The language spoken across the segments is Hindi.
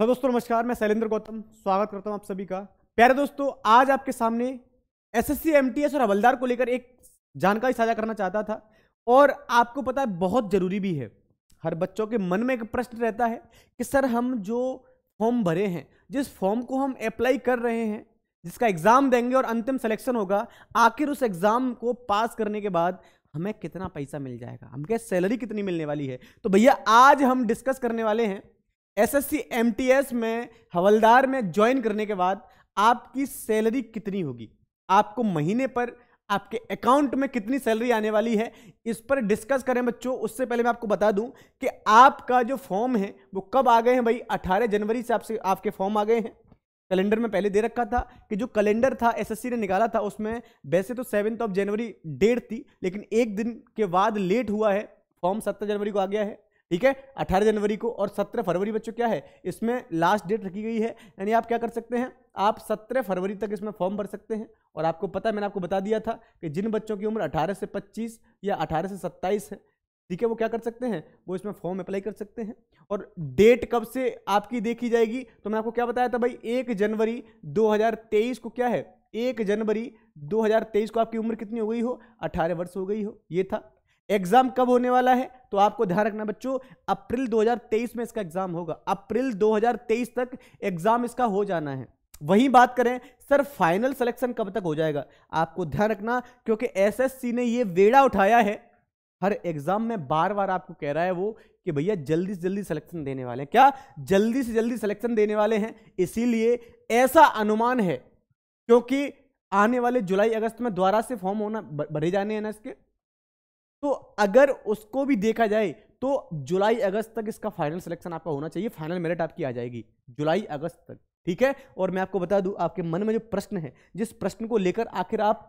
तो दोस्तों नमस्कार मैं शैलेंद्र गौतम स्वागत करता हूं आप सभी का प्यारे दोस्तों आज आपके सामने एसएससी एमटीएस और हवलदार को लेकर एक जानकारी साझा करना चाहता था और आपको पता है बहुत ज़रूरी भी है हर बच्चों के मन में एक प्रश्न रहता है कि सर हम जो फॉर्म भरे हैं जिस फॉर्म को हम अप्लाई कर रहे हैं जिसका एग्ज़ाम देंगे और अंतिम सिलेक्शन होगा आखिर उस एग्ज़ाम को पास करने के बाद हमें कितना पैसा मिल जाएगा हम क्या सैलरी कितनी मिलने वाली है तो भैया आज हम डिस्कस करने वाले हैं एसएससी एमटीएस में हवलदार में ज्वाइन करने के बाद आपकी सैलरी कितनी होगी आपको महीने पर आपके अकाउंट में कितनी सैलरी आने वाली है इस पर डिस्कस करें बच्चों उससे पहले मैं आपको बता दूं कि आपका जो फॉर्म है वो कब आ गए हैं भाई 18 जनवरी से आपसे आपके फॉर्म आ गए हैं कैलेंडर में पहले दे रखा था कि जो कैलेंडर था एसएससी ने निकाला था उसमें वैसे तो सेवन्थ ऑफ जनवरी डेट थी लेकिन एक दिन के बाद लेट हुआ है फॉर्म सत्रह जनवरी को आ गया है ठीक है 18 जनवरी को और 17 फरवरी बच्चों क्या है इसमें लास्ट डेट रखी गई है यानी आप क्या कर सकते हैं आप 17 फरवरी तक इसमें फॉर्म भर सकते हैं और आपको पता है मैंने आपको बता दिया था कि जिन बच्चों की उम्र 18 से 25 या 18 से 27 है ठीक है वो क्या कर सकते हैं वो इसमें फॉर्म अप्लाई कर सकते हैं और डेट कब से आपकी देखी जाएगी तो मैं आपको क्या बताया था भाई एक जनवरी तेईस को क्या है एक जनवरी 2023 को आपकी उम्र कितनी हो गई हो 18 वर्ष हो गई हो ये था एग्जाम कब होने वाला है तो आपको ध्यान रखना बच्चों अप्रैल 2023 में इसका एग्जाम होगा अप्रैल 2023 तक एग्जाम इसका हो जाना है वहीं बात करें सर फाइनल सिलेक्शन कब तक हो जाएगा आपको ध्यान रखना क्योंकि एसएससी ने ये वेड़ा उठाया है हर एग्जाम में बार बार आपको कह रहा है वो कि भैया जल्दी से जल्दी सिलेक्शन देने वाले हैं क्या जल्दी से जल्दी सिलेक्शन देने वाले हैं इसीलिए ऐसा अनुमान है क्योंकि आने वाले जुलाई अगस्त में दोबारा से फॉर्म होना भरे जाने हैं ना इसके तो अगर उसको भी देखा जाए तो जुलाई अगस्त तक इसका फाइनल सिलेक्शन आपका होना चाहिए फाइनल मेरिट आपकी आ जाएगी जुलाई अगस्त तक ठीक है और मैं आपको बता दूं आपके मन में जो प्रश्न है जिस प्रश्न को लेकर आखिर आप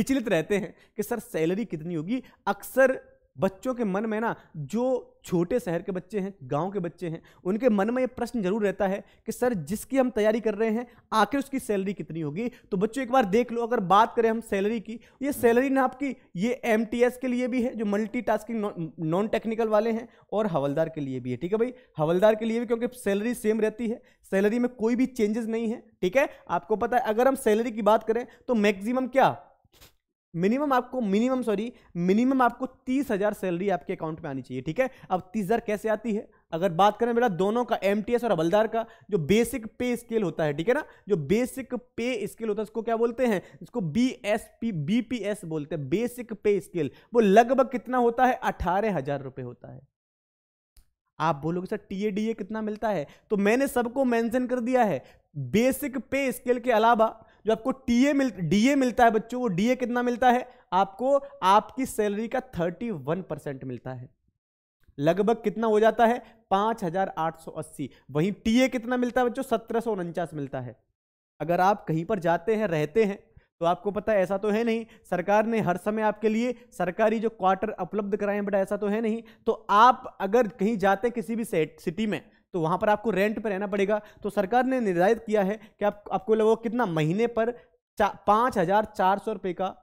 विचलित रहते हैं कि सर सैलरी कितनी होगी अक्सर बच्चों के मन में ना जो छोटे शहर के बच्चे हैं गांव के बच्चे हैं उनके मन में ये प्रश्न जरूर रहता है कि सर जिसकी हम तैयारी कर रहे हैं आखिर उसकी सैलरी कितनी होगी तो बच्चों एक बार देख लो अगर बात करें हम सैलरी की ये सैलरी ना आपकी ये एम के लिए भी है जो मल्टी टास्किंग नॉन टेक्निकल वाले हैं और हवलदार के लिए भी है ठीक है भाई हवलदार के लिए भी क्योंकि सैलरी सेम रहती है सैलरी में कोई भी चेंजेस नहीं है ठीक है आपको पता है अगर हम सैलरी की बात करें तो मैक्सिमम क्या मिनिमम आपको मिनिमम सॉरी मिनिमम आपको तीस हज़ार सैलरी आपके अकाउंट में आनी चाहिए ठीक है अब तीस हज़ार कैसे आती है अगर बात करें बेटा दोनों का एम और अबलदार का जो बेसिक पे स्केल होता है ठीक है ना जो बेसिक पे स्केल होता है उसको क्या बोलते हैं इसको B S P B P S बोलते हैं बेसिक पे स्केल वो लगभग कितना होता है अठारह हज़ार रुपये होता है आप बोलोगे sir T A D A कितना मिलता है तो मैंने सबको मेंशन कर दिया है बेसिक पे स्केल के अलावा जो आपको T A mill D A मिलता है बच्चों वो डी ए कितना मिलता है आपको आपकी सैलरी का थर्टी वन परसेंट मिलता है लगभग कितना हो जाता है पाँच हजार आठ सौ अस्सी वहीं टी ए कितना मिलता है बच्चों सत्रह सौ उनचास मिलता है अगर आप कहीं पर जाते हैं रहते हैं तो आपको पता है ऐसा तो है नहीं सरकार ने हर समय आपके लिए सरकारी जो क्वार्टर उपलब्ध कराए हैं बट ऐसा तो है नहीं तो आप अगर कहीं जाते किसी भी सिटी में तो वहाँ पर आपको रेंट पर रहना पड़ेगा तो सरकार ने निर्धारित किया है कि आप आपको लगभग कितना महीने पर पाँच हज़ार चार सौ रुपये का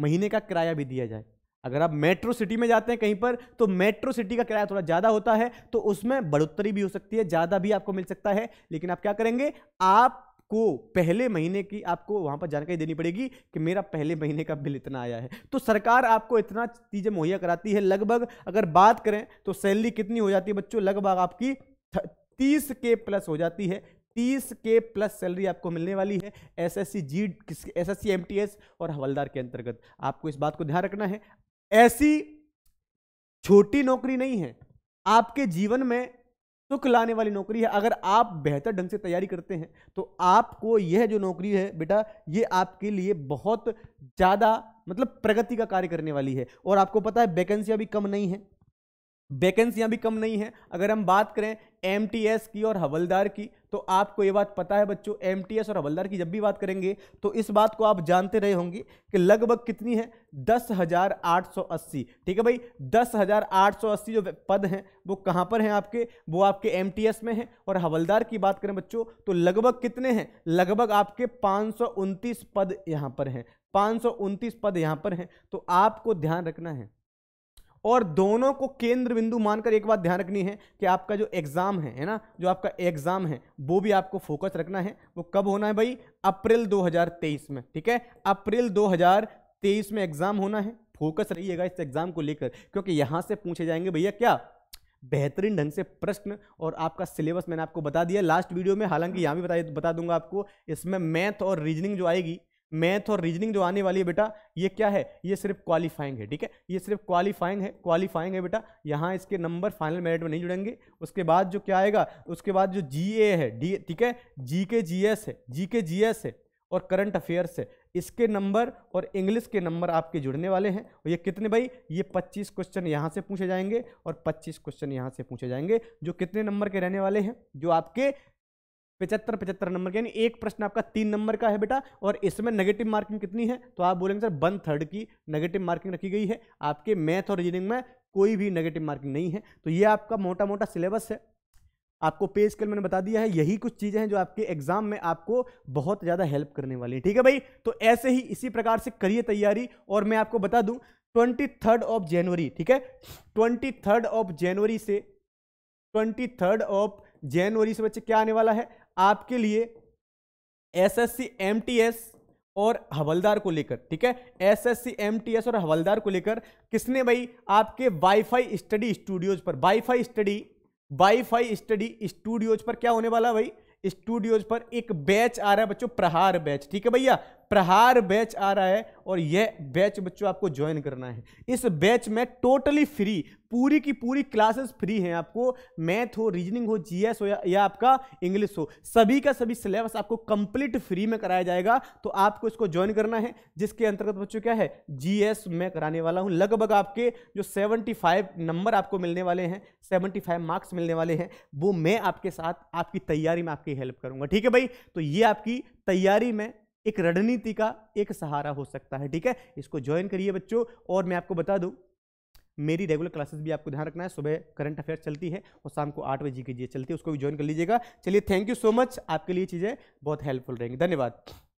महीने का किराया भी दिया जाए अगर आप मेट्रो सिटी में जाते हैं कहीं पर तो मेट्रो सिटी का किराया थोड़ा ज़्यादा होता है तो उसमें बढ़ोतरी भी हो सकती है ज़्यादा भी आपको मिल सकता है लेकिन आप क्या करेंगे आप को पहले महीने की आपको वहां पर जानकारी देनी पड़ेगी कि मेरा पहले महीने का बिल इतना आया है तो सरकार आपको इतना चीज़ें मुहैया कराती है लगभग अगर बात करें तो सैलरी कितनी हो जाती है बच्चों लगभग आपकी तीस के प्लस हो जाती है तीस के प्लस सैलरी आपको मिलने वाली है S S C G S S C M T S और हवलदार के अंतर्गत आपको इस बात को ध्यान रखना है ऐसी छोटी नौकरी नहीं है आपके जीवन में सुख लाने वाली नौकरी है अगर आप बेहतर ढंग से तैयारी करते हैं तो आपको यह जो नौकरी है बेटा ये आपके लिए बहुत ज़्यादा मतलब प्रगति का कार्य करने वाली है और आपको पता है वैकेंसियाँ भी कम नहीं है वैकेंसियाँ भी कम नहीं हैं अगर हम बात करें एम की और हवलदार की तो आपको ये बात पता है बच्चों एम और हवलदार की जब भी बात करेंगे तो इस बात को आप जानते रहे होंगे कि लगभग कितनी है दस हज़ार आठ सौ अस्सी ठीक है भाई दस हज़ार आठ सौ अस्सी जो पद हैं वो कहाँ पर हैं आपके वो आपके एम में हैं और हवलदार की बात करें बच्चों तो लगभग कितने हैं लगभग आपके पाँच सौ उनतीस पद यहाँ पर हैं पाँच सौ उनतीस पद यहाँ पर हैं तो आपको ध्यान रखना है और दोनों को केंद्र बिंदु मानकर एक बात ध्यान रखनी है कि आपका जो एग्ज़ाम है है ना जो आपका एग्ज़ाम है वो भी आपको फोकस रखना है वो कब होना है भाई अप्रैल 2023 में ठीक है अप्रैल 2023 में एग्ज़ाम होना है फोकस रहिएगा इस एग्ज़ाम को लेकर क्योंकि यहाँ से पूछे जाएंगे भैया क्या बेहतरीन ढंग से प्रश्न और आपका सिलेबस मैंने आपको बता दिया लास्ट वीडियो में हालांकि यहाँ भी बता बता दूंगा आपको इसमें मैथ और रीजनिंग जो आएगी मैथ और रीजनिंग जो आने वाली है बेटा ये क्या है ये सिर्फ क्वालिफाइंग है ठीक है ये सिर्फ क्वालिफाइंग है क्वालिफाइंग है बेटा यहाँ इसके नंबर फाइनल मेरिट में नहीं जुड़ेंगे उसके बाद जो क्या आएगा उसके बाद जो जी है डी ठीक है जी के जी एस है जी के जी एस है और करंट अफेयर्स है इसके नंबर और इंग्लिश के नंबर आपके जुड़ने वाले हैं और ये कितने भाई ये 25 क्वेश्चन यहाँ से पूछे जाएंगे और 25 क्वेश्चन यहाँ से पूछे जाएंगे जो कितने नंबर के रहने वाले हैं जो आपके पचहत्तर पचहत्तर नंबर के यानी एक प्रश्न आपका तीन नंबर का है बेटा और इसमें नेगेटिव मार्किंग कितनी है तो आप बोलेंगे सर वन थर्ड की नेगेटिव मार्किंग रखी गई है आपके मैथ और रीजनिंग में कोई भी नेगेटिव मार्किंग नहीं है तो ये आपका मोटा मोटा सिलेबस है आपको पेज कल मैंने बता दिया है यही कुछ चीज़ें हैं जो आपके एग्जाम में आपको बहुत ज़्यादा हेल्प करने वाली है ठीक है भाई तो ऐसे ही इसी प्रकार से करिए तैयारी और मैं आपको बता दूं ट्वेंटी थर्ड ऑफ जनवरी ठीक है ट्वेंटी थर्ड ऑफ जनवरी से ट्वेंटी थर्ड ऑफ जनवरी से बच्चे क्या आने वाला है आपके लिए एसएससी एमटीएस और हवलदार को लेकर ठीक है एसएससी एमटीएस और हवलदार को लेकर किसने भाई आपके वाईफाई स्टडी स्टूडियोज पर WiFi study WiFi study studios पर क्या होने वाला भाई स्टूडियोज पर एक बैच आ रहा है बच्चों प्रहार बैच ठीक है भैया प्रहार बैच आ रहा है और यह बैच बच्चों आपको ज्वाइन करना है इस बैच में टोटली फ्री पूरी की पूरी क्लासेस फ्री हैं आपको मैथ हो रीजनिंग हो जीएस हो या, या आपका इंग्लिश हो सभी का सभी सिलेबस आपको कंप्लीट फ्री में कराया जाएगा तो आपको इसको ज्वाइन करना है जिसके अंतर्गत बच्चों क्या है जीएस मैं कराने वाला हूं लगभग आपके जो 75 नंबर आपको मिलने वाले हैं 75 मार्क्स मिलने वाले हैं वो मैं आपके साथ आपकी तैयारी में आपकी हेल्प करूंगा ठीक है भाई तो ये आपकी तैयारी में एक रणनीति का एक सहारा हो सकता है ठीक है इसको ज्वाइन करिए बच्चों और मैं आपको बता दूं मेरी रेगुलर क्लासेस भी आपको ध्यान रखना है सुबह करंट अफेयर चलती है और शाम को आठ बजे की जी चलती है उसको भी ज्वाइन कर लीजिएगा चलिए थैंक यू सो मच आपके लिए चीज़ें बहुत हेल्पफुल रहेंगी धन्यवाद